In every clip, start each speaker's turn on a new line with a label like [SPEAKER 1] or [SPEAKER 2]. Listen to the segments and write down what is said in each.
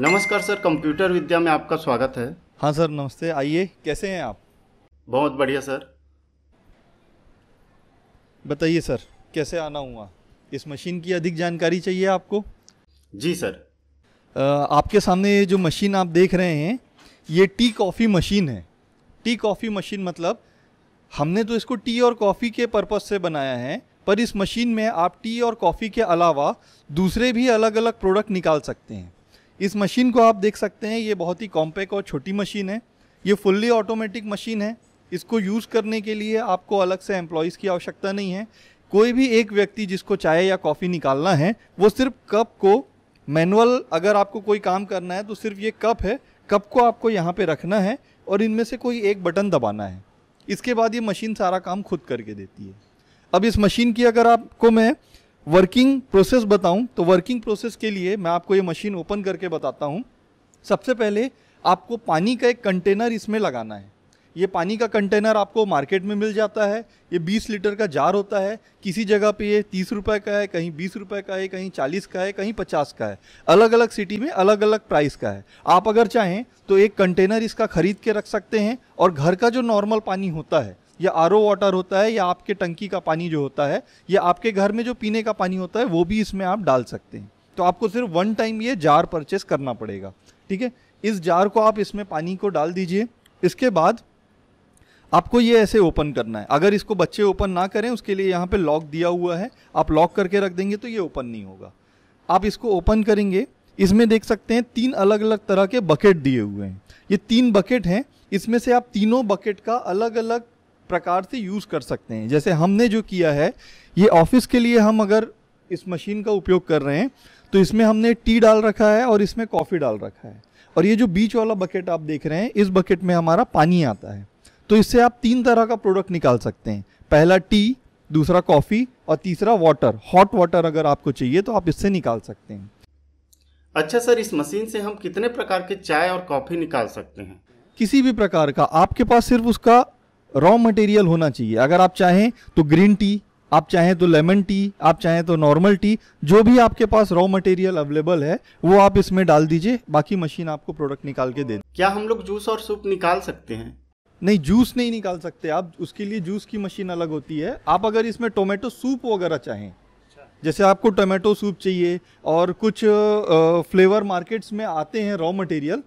[SPEAKER 1] नमस्कार sir computer विद्या में आपका स्वागत है
[SPEAKER 2] हाँ सर नमस्ते आइए
[SPEAKER 1] कैसे हैं आप बहुत बढ़िया सर
[SPEAKER 2] बताइए सर कैसे आना हुआ इस मशीन की अधिक जानकारी चाहिए आपको जी सर आपके सामने ये जो मशीन आप देख रहे हैं ये टी कॉफ़ी मशीन है टी कॉफ़ी मशीन मतलब हमने तो इसको टी और कॉफ़ी के पर्पज़ से बनाया है पर इस मशीन में आप टी और कॉफ़ी के अलावा दूसरे भी अलग अलग प्रोडक्ट निकाल सकते हैं इस मशीन को आप देख सकते हैं ये बहुत ही कॉम्पैक्ट और छोटी मशीन है ये फुल्ली ऑटोमेटिक मशीन है इसको यूज़ करने के लिए आपको अलग से एम्प्लॉयज़ की आवश्यकता नहीं है कोई भी एक व्यक्ति जिसको चाय या कॉफ़ी निकालना है वो सिर्फ कप को मैनुअल अगर आपको कोई काम करना है तो सिर्फ ये कप है कप को आपको यहाँ पे रखना है और इनमें से कोई एक बटन दबाना है इसके बाद ये मशीन सारा काम खुद करके देती है अब इस मशीन की अगर आपको मैं वर्किंग प्रोसेस बताऊं तो वर्किंग प्रोसेस के लिए मैं आपको ये मशीन ओपन करके बताता हूँ सबसे पहले आपको पानी का एक कंटेनर इसमें लगाना है ये पानी का कंटेनर आपको मार्केट में मिल जाता है ये 20 लीटर का जार होता है किसी जगह पे ये तीस रुपये का है कहीं बीस रुपये का है कहीं चालीस का है कहीं पचास का है अलग अलग सिटी में अलग अलग प्राइस का है आप अगर चाहें तो एक कंटेनर इसका खरीद के रख सकते हैं और घर का जो नॉर्मल पानी होता है या आर वाटर होता है या आपके टंकी का पानी जो होता है या आपके घर में जो पीने का पानी होता है वो भी इसमें आप डाल सकते हैं तो आपको सिर्फ वन टाइम ये जार परचेस करना पड़ेगा ठीक है इस जार को आप इसमें पानी को डाल दीजिए इसके बाद आपको ये ऐसे ओपन करना है अगर इसको बच्चे ओपन ना करें उसके लिए यहाँ पे लॉक दिया हुआ है आप लॉक करके रख देंगे तो ये ओपन नहीं होगा आप इसको ओपन करेंगे इसमें देख सकते हैं तीन अलग अलग तरह के बकेट दिए हुए हैं ये तीन बकेट हैं इसमें से आप तीनों बकेट का अलग अलग प्रकार से यूज़ कर सकते हैं जैसे हमने जो किया है ये ऑफिस के लिए हम अगर इस मशीन का उपयोग कर रहे हैं तो इसमें हमने टी डाल रखा है और इसमें कॉफ़ी डाल रखा है और ये जो बीच वाला बकेट आप देख रहे हैं इस बकेट में हमारा पानी आता है तो इससे आप तीन तरह का प्रोडक्ट निकाल सकते हैं पहला टी दूसरा कॉफ़ी और तीसरा वाटर हॉट वाटर अगर आपको चाहिए तो आप इससे निकाल सकते हैं
[SPEAKER 1] अच्छा सर इस मशीन से हम कितने प्रकार के चाय और कॉफ़ी निकाल सकते हैं
[SPEAKER 2] किसी भी प्रकार का आपके पास सिर्फ उसका रॉ मटेरियल होना चाहिए अगर आप चाहें तो ग्रीन टी आप चाहें तो लेमन टी आप चाहें तो नॉर्मल टी जो भी आपके पास रॉ मटेरियल अवेलेबल है वो आप इसमें डाल दीजिए बाकी मशीन आपको प्रोडक्ट निकाल के दे
[SPEAKER 1] क्या हम लोग जूस और सूप निकाल सकते हैं
[SPEAKER 2] नहीं जूस नहीं निकाल सकते आप उसके लिए जूस की मशीन अलग होती है आप अगर इसमें टोमेटो सूप वगैरह चाहें जैसे आपको टोमेटो सूप चाहिए और कुछ फ्लेवर मार्केट्स में आते हैं रॉ मटेरियल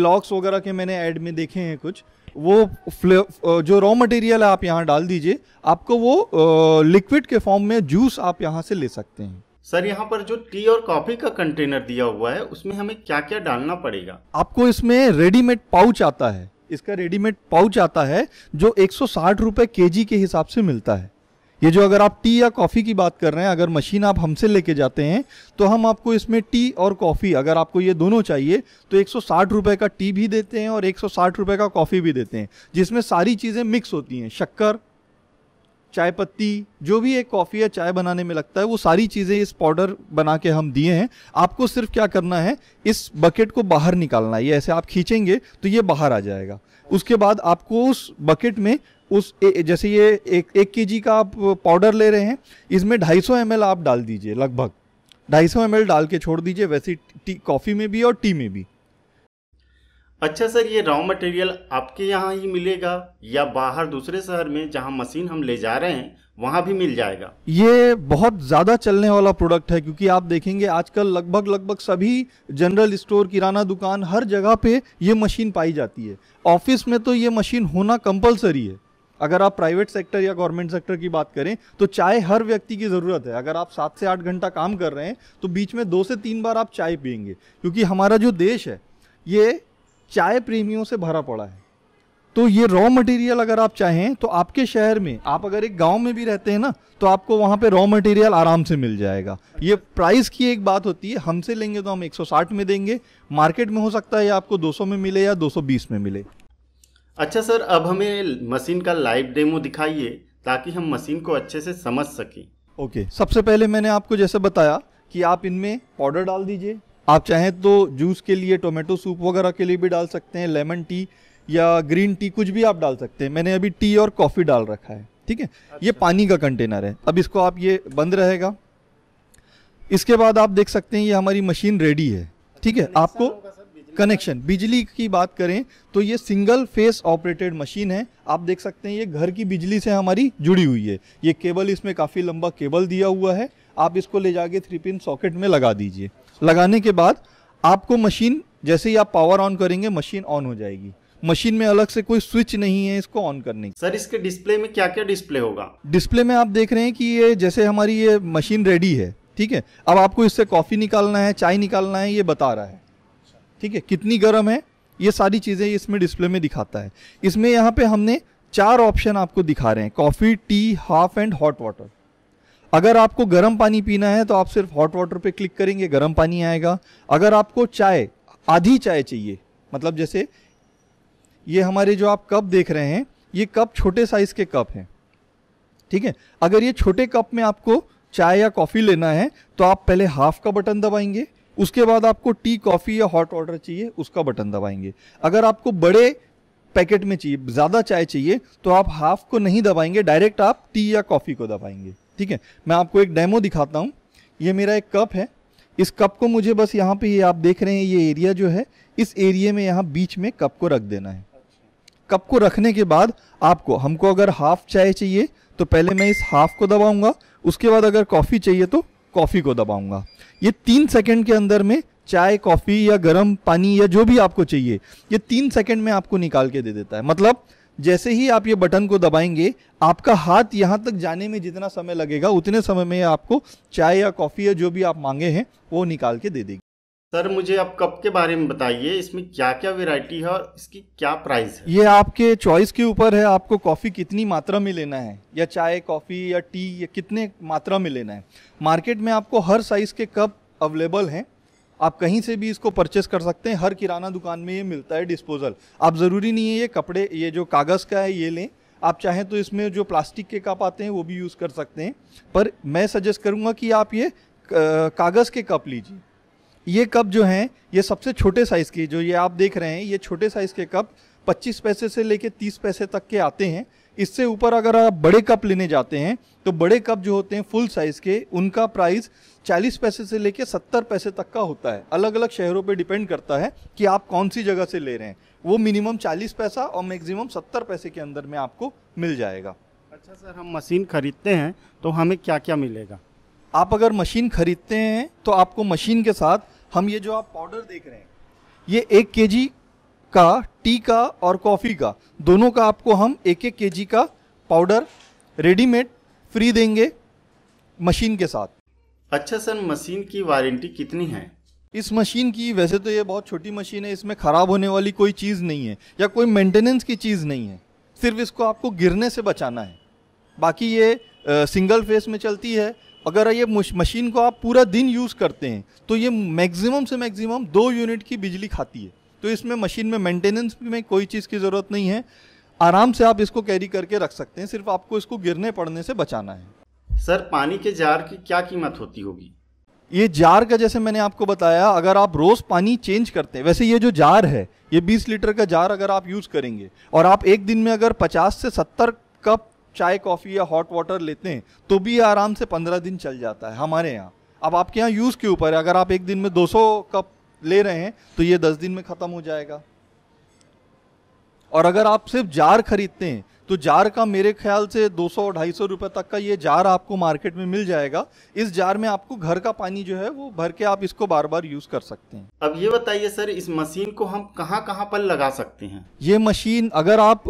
[SPEAKER 2] लॉक्स वगैरह के मैंने ऐड में देखे हैं कुछ वो जो रॉ मटेरियल आप यहाँ डाल दीजिए आपको वो लिक्विड के फॉर्म में जूस आप यहाँ से ले सकते हैं
[SPEAKER 1] सर यहाँ पर जो टी और कॉफी का कंटेनर दिया हुआ है उसमें हमें क्या क्या डालना पड़ेगा
[SPEAKER 2] आपको इसमें रेडीमेड पाउच आता है
[SPEAKER 1] इसका रेडीमेड
[SPEAKER 2] पाउच आता है जो एक सौ के जी के हिसाब से मिलता है ये जो अगर आप टी या कॉफ़ी की बात कर रहे हैं अगर मशीन आप हमसे लेके जाते हैं तो हम आपको इसमें टी और कॉफ़ी अगर आपको ये दोनों चाहिए तो एक सौ का टी भी देते हैं और एक सौ का कॉफ़ी भी देते हैं जिसमें सारी चीज़ें मिक्स होती हैं शक्कर चाय पत्ती जो भी एक कॉफ़ी या चाय बनाने में लगता है वो सारी चीज़ें इस पाउडर बना के हम दिए हैं आपको सिर्फ क्या करना है इस बकेट को बाहर निकालना है ये ऐसे आप खींचेंगे तो ये बाहर आ जाएगा उसके बाद आपको उस बकेट में उस ए, जैसे ये एक एक के का आप पाउडर ले रहे हैं इसमें 250 एम आप डाल दीजिए लगभग 250 एम डाल के छोड़ दीजिए वैसे टी कॉफ़ी में भी और टी में भी
[SPEAKER 1] अच्छा सर ये रॉ मटेरियल आपके यहाँ ही मिलेगा या बाहर दूसरे शहर में जहाँ मशीन हम ले जा रहे हैं वहाँ भी मिल जाएगा
[SPEAKER 2] ये बहुत ज़्यादा चलने वाला प्रोडक्ट है क्योंकि आप देखेंगे आजकल लगभग लगभग सभी जनरल स्टोर किराना दुकान हर जगह पे ये मशीन पाई जाती है ऑफिस में तो ये मशीन होना कंपलसरी है अगर आप प्राइवेट सेक्टर या गवर्नमेंट सेक्टर की बात करें तो चाय हर व्यक्ति की ज़रूरत है अगर आप सात से आठ घंटा काम कर रहे हैं तो बीच में दो से तीन बार आप चाय पियेंगे क्योंकि हमारा जो देश है ये चाय प्रेमियों से भरा पड़ा है तो ये रॉ मटेरियल अगर आप चाहें तो आपके शहर में आप अगर एक गांव में भी रहते हैं ना तो आपको वहाँ पे रॉ मटेरियल आराम से मिल जाएगा ये प्राइस की एक बात होती है हमसे लेंगे तो हम 160 में देंगे मार्केट में हो सकता है ये आपको 200 में मिले या 220 में मिले
[SPEAKER 1] अच्छा सर अब हमें मशीन का लाइव डेमो दिखाइए ताकि हम मशीन को अच्छे से समझ सकें
[SPEAKER 2] ओके okay. सबसे पहले मैंने आपको जैसे बताया कि आप इनमें पाउडर डाल दीजिए आप चाहें तो जूस के लिए टोमेटो सूप वगैरह के लिए भी डाल सकते हैं लेमन टी या ग्रीन टी कुछ भी आप डाल सकते हैं मैंने अभी टी और कॉफ़ी डाल रखा है ठीक है अच्छा। ये पानी का कंटेनर है अब इसको आप ये बंद रहेगा इसके बाद आप देख सकते हैं ये हमारी मशीन रेडी है ठीक है आपको कनेक्शन बिजली की बात करें तो ये सिंगल फेस ऑपरेटेड मशीन है आप देख सकते हैं ये घर की बिजली से हमारी जुड़ी हुई है ये केबल इसमें काफ़ी लंबा केबल दिया हुआ है आप इसको ले जाके थ्री पिन सॉकेट में लगा दीजिए लगाने के बाद आपको मशीन जैसे ही आप पावर ऑन करेंगे मशीन ऑन हो जाएगी मशीन में अलग से कोई स्विच नहीं है इसको ऑन करने की सर
[SPEAKER 1] इसके डिस्प्ले में क्या क्या डिस्प्ले होगा
[SPEAKER 2] डिस्प्ले में आप देख रहे हैं कि ये जैसे हमारी ये मशीन रेडी है ठीक है अब आपको इससे कॉफ़ी निकालना है चाय निकालना है ये बता रहा है ठीक है कितनी गर्म है ये सारी चीज़ें इसमें डिस्प्ले में दिखाता है इसमें यहाँ पे हमने चार ऑप्शन आपको दिखा रहे हैं coffee tea half and hot water अगर आपको गर्म पानी पीना है तो आप सिर्फ हॉट वाटर पे क्लिक करेंगे गर्म पानी आएगा अगर आपको चाय आधी चाय चाहिए मतलब जैसे ये हमारे जो आप कप देख रहे हैं ये कप छोटे साइज़ के कप हैं ठीक है अगर ये छोटे कप में आपको चाय या कॉफ़ी लेना है तो आप पहले हाफ का बटन दबाएंगे उसके बाद आपको टी कॉफ़ी या हॉट वाटर चाहिए उसका बटन दबाएंगे अगर आपको बड़े पैकेट में चाहिए ज़्यादा चाय चाहिए तो आप हाफ को नहीं दबाएंगे डायरेक्ट आप टी या कॉफ़ी को दबाएंगे ठीक है मैं आपको एक डेमो दिखाता हूँ ये मेरा एक कप है इस कप को मुझे बस यहाँ पे ये आप देख रहे हैं ये एरिया जो है इस एरिया में यहाँ बीच में कप को रख देना है कप को रखने के बाद आपको हमको अगर हाफ चाय चाहिए तो पहले मैं इस हाफ को दबाऊंगा उसके बाद अगर कॉफ़ी चाहिए तो कॉफ़ी को दबाऊंगा ये तीन सेकंड के अंदर में चाय कॉफ़ी या गर्म पानी या जो भी आपको चाहिए ये तीन सेकंड में आपको निकाल के दे देता है मतलब जैसे ही आप ये बटन को दबाएंगे आपका हाथ यहाँ तक जाने में जितना समय लगेगा उतने समय में आपको चाय या कॉफ़ी या जो भी आप मांगे हैं वो निकाल के दे देगी
[SPEAKER 1] सर मुझे आप कप के बारे में बताइए इसमें क्या क्या वेराइटी है और इसकी क्या प्राइस
[SPEAKER 2] है ये आपके चॉइस के ऊपर है आपको कॉफ़ी कितनी मात्रा में लेना है
[SPEAKER 1] या चाय कॉफ़ी या टी या कितने
[SPEAKER 2] मात्रा में लेना है मार्केट में आपको हर साइज़ के कप अवेलेबल हैं आप कहीं से भी इसको परचेस कर सकते हैं हर किराना दुकान में ये मिलता है डिस्पोजल आप ज़रूरी नहीं है ये कपड़े ये जो कागज़ का है ये लें आप चाहें तो इसमें जो प्लास्टिक के कप आते हैं वो भी यूज़ कर सकते हैं पर मैं सजेस्ट करूँगा कि आप ये कागज़ के कप लीजिए ये कप जो हैं ये सबसे छोटे साइज़ के जो ये आप देख रहे हैं ये छोटे साइज़ के कप 25 पैसे से लेके 30 पैसे तक के आते हैं इससे ऊपर अगर आप बड़े कप लेने जाते हैं तो बड़े कप जो होते हैं फुल साइज़ के उनका प्राइस 40 पैसे से लेके 70 पैसे तक का होता है अलग अलग शहरों पे डिपेंड करता है कि आप कौन सी जगह से ले रहे हैं वो मिनिमम 40 पैसा और मैक्सिमम 70 पैसे के अंदर में आपको मिल जाएगा
[SPEAKER 1] अच्छा सर हम
[SPEAKER 2] मशीन खरीदते हैं तो हमें क्या क्या मिलेगा आप अगर मशीन खरीदते हैं तो आपको मशीन के साथ हम ये जो आप पाउडर देख रहे हैं ये एक के का टी का और कॉफ़ी का दोनों का आपको हम एक एक के का पाउडर रेडीमेड फ्री देंगे मशीन के साथ अच्छा सर
[SPEAKER 1] मशीन की वारंटी कितनी है
[SPEAKER 2] इस मशीन की वैसे तो ये बहुत छोटी मशीन है इसमें ख़राब होने वाली कोई चीज़ नहीं है या कोई मेंटेनेंस की चीज़ नहीं है सिर्फ इसको आपको गिरने से बचाना है बाकी ये आ, सिंगल फेस में चलती है अगर ये मशीन को आप पूरा दिन यूज़ करते हैं तो ये मैक्सिमम से मैक्सिमम दो यूनिट की बिजली खाती है तो इसमें मशीन में मेंटेनेंस में कोई चीज़ की ज़रूरत नहीं है आराम से आप इसको कैरी करके रख सकते हैं सिर्फ आपको इसको गिरने पड़ने से बचाना है सर पानी
[SPEAKER 1] के जार की क्या कीमत होती होगी
[SPEAKER 2] ये जार का जैसे मैंने आपको बताया अगर आप रोज़ पानी चेंज करते हैं वैसे ये जो जार है ये 20 लीटर का जार अगर आप यूज़ करेंगे और आप एक दिन में अगर 50 से 70 कप चाय कॉफ़ी या हॉट वाटर लेते हैं तो भी आराम से पंद्रह दिन चल जाता है हमारे यहाँ अब आपके यहाँ यूज़ के ऊपर है अगर आप एक दिन में 200 कप ले रहे हैं तो ये दस दिन में ख़त्म हो जाएगा और अगर आप सिर्फ जार खरीदते हैं तो जार का मेरे ख्याल से 200 और ढाई सौ रुपये तक का ये जार आपको मार्केट में मिल जाएगा इस जार में आपको घर का पानी जो है वो भर के आप इसको बार बार यूज कर सकते हैं अब ये बताइए सर इस मशीन को हम कहाँ कहाँ पर लगा सकते हैं ये मशीन अगर आप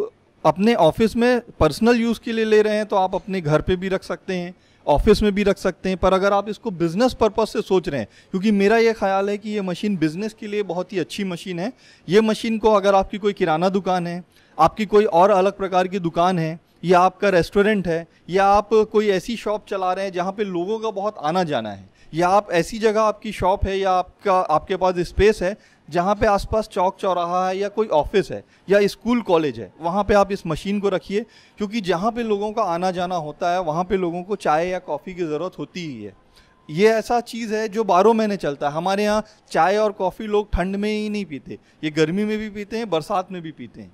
[SPEAKER 2] अपने ऑफिस में पर्सनल यूज़ के लिए ले रहे हैं तो आप अपने घर पे भी रख सकते हैं ऑफिस में भी रख सकते हैं पर अगर आप इसको बिज़नेस पर्पज़ से सोच रहे हैं क्योंकि मेरा ये ख्याल है कि ये मशीन बिज़नेस के लिए बहुत ही अच्छी मशीन है ये मशीन को अगर आपकी कोई किराना दुकान है आपकी कोई और अलग प्रकार की दुकान है या आपका रेस्टोरेंट है या आप कोई ऐसी शॉप चला रहे हैं जहाँ पे लोगों का बहुत आना जाना है या आप ऐसी जगह आपकी शॉप है या आपका आपके पास स्पेस है जहाँ पे आसपास चौक चौराहा है या कोई ऑफिस है या स्कूल कॉलेज है वहाँ पे आप इस मशीन को रखिए क्योंकि जहाँ पे लोगों का आना जाना होता है वहाँ पे लोगों को चाय या कॉफ़ी की ज़रूरत होती ही है ये ऐसा चीज़ है जो बारह महीने चलता है हमारे यहाँ चाय और कॉफ़ी लोग ठंड में ही नहीं पीते ये गर्मी में भी पीते हैं बरसात में भी पीते हैं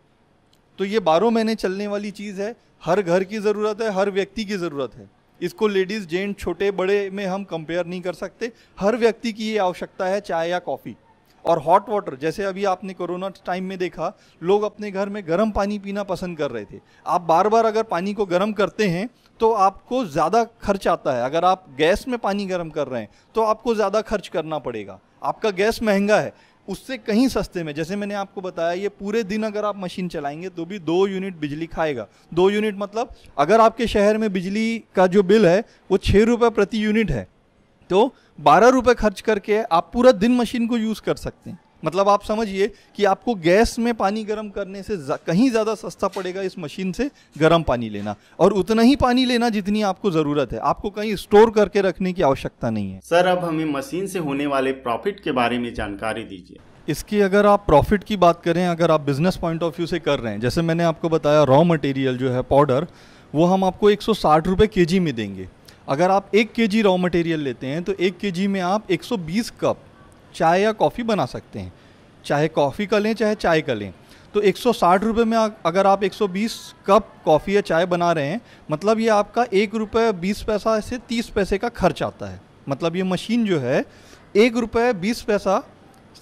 [SPEAKER 2] तो ये बारह महीने चलने वाली चीज़ है हर घर की ज़रूरत है हर व्यक्ति की ज़रूरत है इसको लेडीज़ जेंट छोटे बड़े में हम कंपेयर नहीं कर सकते हर व्यक्ति की ये आवश्यकता है चाय या कॉफ़ी और हॉट वाटर जैसे अभी आपने कोरोना टाइम में देखा लोग अपने घर में गर्म पानी पीना पसंद कर रहे थे आप बार बार अगर पानी को गर्म करते हैं तो आपको ज़्यादा खर्च आता है अगर आप गैस में पानी गर्म कर रहे हैं तो आपको ज़्यादा खर्च करना पड़ेगा आपका गैस महंगा है उससे कहीं सस्ते में जैसे मैंने आपको बताया ये पूरे दिन अगर आप मशीन चलाएंगे तो भी दो यूनिट बिजली खाएगा दो यूनिट मतलब अगर आपके शहर में बिजली का जो बिल है वो छः रुपये प्रति यूनिट है तो बारह रुपये खर्च करके आप पूरा दिन मशीन को यूज़ कर सकते हैं मतलब आप समझिए कि आपको गैस में पानी गर्म करने से जा, कहीं ज़्यादा सस्ता पड़ेगा इस मशीन से गर्म पानी लेना और उतना ही पानी लेना जितनी आपको ज़रूरत है आपको कहीं स्टोर करके रखने की आवश्यकता नहीं है
[SPEAKER 1] सर अब हमें मशीन से होने वाले प्रॉफिट के बारे में जानकारी दीजिए
[SPEAKER 2] इसकी अगर आप प्रॉफिट की बात करें अगर आप बिजनेस पॉइंट ऑफ व्यू से कर रहे हैं जैसे मैंने आपको बताया रॉ मटेरियल जो है पाउडर वो हम आपको एक सौ में में देंगे अगर आप एक के जी रॉ मटेरियल लेते हैं तो एक के जी में आप 120 कप चाय या कॉफ़ी बना सकते हैं चाहे कॉफ़ी का लें चाहे चाय का लें तो एक सौ में अगर आप 120 कप कॉफ़ी या चाय बना रहे हैं मतलब ये आपका एक रुपये बीस पैसा से तीस पैसे का खर्च आता है मतलब ये मशीन जो है एक रुपये बीस पैसा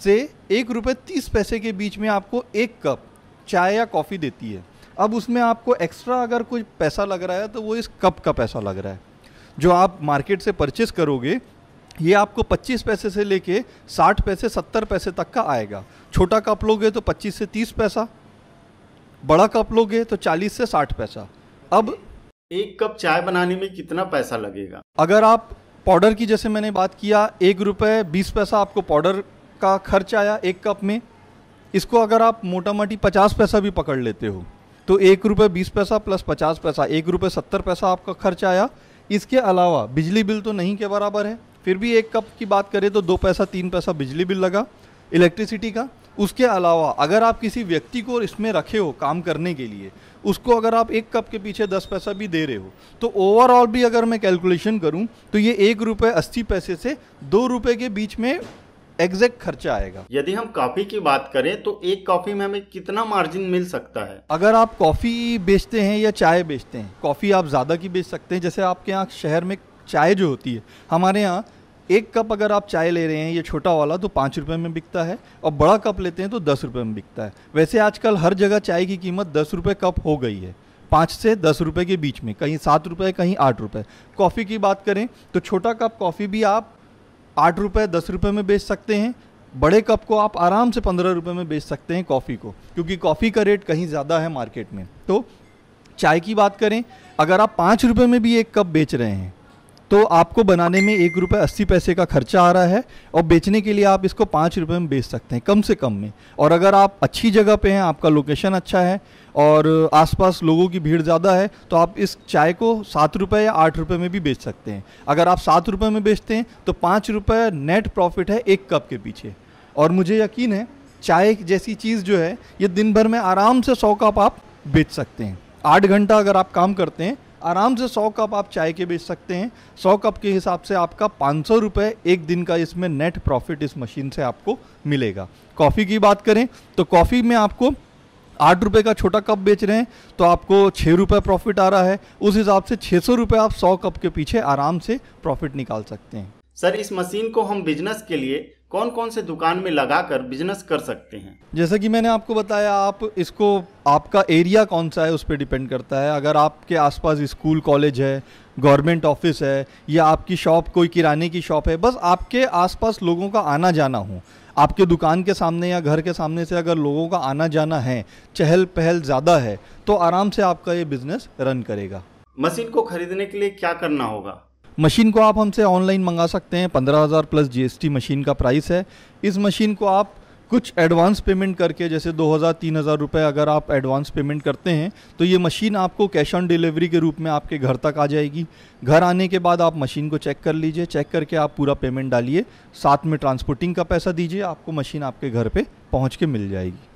[SPEAKER 2] से एक रुपये तीस पैसे के बीच में आपको एक कप चाय या कॉफ़ी देती है अब उसमें आपको एक्स्ट्रा अगर कुछ पैसा लग रहा है तो वो इस कप का पैसा लग रहा है जो आप मार्केट से परचेस करोगे ये आपको 25 पैसे से लेके 60 पैसे 70 पैसे तक का आएगा छोटा कप लोगे तो 25 से 30 पैसा बड़ा कप लोगे तो 40 से 60 पैसा अब
[SPEAKER 1] एक कप चाय बनाने में कितना पैसा लगेगा
[SPEAKER 2] अगर आप पाउडर की जैसे मैंने बात किया एक रुपये बीस पैसा आपको पाउडर का खर्च आया एक कप में इसको अगर आप मोटा मोटी पचास पैसा भी पकड़ लेते हो तो एक रुपये बीस पैसा प्लस पचास पैसा एक रुपये सत्तर पैसा आपका खर्च आया इसके अलावा बिजली बिल तो नहीं के बराबर है फिर भी एक कप की बात करें तो दो पैसा तीन पैसा बिजली बिल लगा इलेक्ट्रिसिटी का उसके अलावा अगर आप किसी व्यक्ति को इसमें रखे हो काम करने के लिए उसको अगर आप एक कप के पीछे दस पैसा भी दे रहे हो तो ओवरऑल भी अगर मैं कैलकुलेशन करूं तो ये एक रुपये अस्सी पैसे से दो रुपये के बीच में एग्जैक्ट खर्चा आएगा यदि
[SPEAKER 1] हम कॉफी की बात करें तो एक कॉफी में हमें कितना मार्जिन मिल सकता है
[SPEAKER 2] अगर आप कॉफी बेचते हैं या चाय बेचते हैं कॉफी आप ज्यादा की बेच सकते हैं जैसे आपके यहाँ शहर में चाय जो होती है हमारे यहाँ एक कप अगर आप चाय ले रहे हैं ये छोटा वाला तो पाँच रुपये में बिकता है और बड़ा कप लेते हैं तो दस रुपये में बिकता है वैसे आजकल हर जगह चाय की कीमत दस रुपये कप हो गई है पाँच से दस रुपये के बीच में कहीं सात रुपये कहीं आठ रुपये कॉफ़ी की बात करें तो छोटा कप कॉफ़ी भी आप आठ रुपये दस रुपये में बेच सकते हैं बड़े कप को आप आराम से पंद्रह रुपये में बेच सकते हैं कॉफ़ी को क्योंकि कॉफ़ी का रेट कहीं ज़्यादा है मार्केट में तो चाय की बात करें अगर आप पाँच रुपये में भी एक कप बेच रहे हैं तो आपको बनाने में एक रुपये अस्सी पैसे का खर्चा आ रहा है और बेचने के लिए आप इसको पाँच रुपये में बेच सकते हैं कम से कम में और अगर आप अच्छी जगह पे हैं आपका लोकेशन अच्छा है और आसपास लोगों की भीड़ ज़्यादा है तो आप इस चाय को सात रुपये या आठ रुपये में भी बेच सकते हैं अगर आप सात रुपये में बेचते हैं तो पाँच रुपये नेट प्रॉफिट है एक कप के पीछे और मुझे यकीन है चाय जैसी चीज़ जो है ये दिन भर में आराम से सौ कप आप बेच सकते हैं आठ घंटा अगर आप काम करते हैं आराम से सौ कप आप चाय के बेच सकते हैं सौ कप के हिसाब से आपका पाँच सौ रुपये एक दिन का इसमें नेट प्रॉफिट इस मशीन से आपको मिलेगा कॉफ़ी की बात करें तो कॉफ़ी में आपको आठ रुपये का छोटा कप बेच रहे हैं तो आपको छः रुपये प्रॉफिट आ रहा है उस हिसाब से छः सौ रुपये आप सौ कप के पीछे आराम से प्रॉफिट निकाल सकते हैं
[SPEAKER 1] सर इस मशीन को हम बिजनेस के लिए कौन कौन से दुकान में लगा कर बिजनेस कर सकते हैं
[SPEAKER 2] जैसा कि मैंने आपको बताया आप इसको आपका एरिया कौन सा है उस पर डिपेंड करता है अगर आपके आसपास स्कूल कॉलेज है गवर्नमेंट ऑफिस है या आपकी शॉप कोई किराने की शॉप है बस आपके आसपास लोगों का आना जाना हो आपके दुकान के सामने या घर के सामने से अगर लोगों का आना जाना है चहल पहल ज़्यादा है तो आराम से आपका ये बिज़नेस रन करेगा
[SPEAKER 1] मशीन को खरीदने के लिए क्या करना होगा
[SPEAKER 2] मशीन को आप हमसे ऑनलाइन मंगा सकते हैं पंद्रह हज़ार प्लस जीएसटी मशीन का प्राइस है इस मशीन को आप कुछ एडवांस पेमेंट करके जैसे 2000 3000 रुपए अगर आप एडवांस पेमेंट करते हैं तो ये मशीन आपको कैश ऑन डिलीवरी के रूप में आपके घर तक आ जाएगी घर आने के बाद आप मशीन को चेक कर लीजिए चेक करके आप पूरा पेमेंट डालिए साथ में ट्रांसपोर्टिंग का पैसा दीजिए आपको मशीन आपके घर पर पहुँच के मिल जाएगी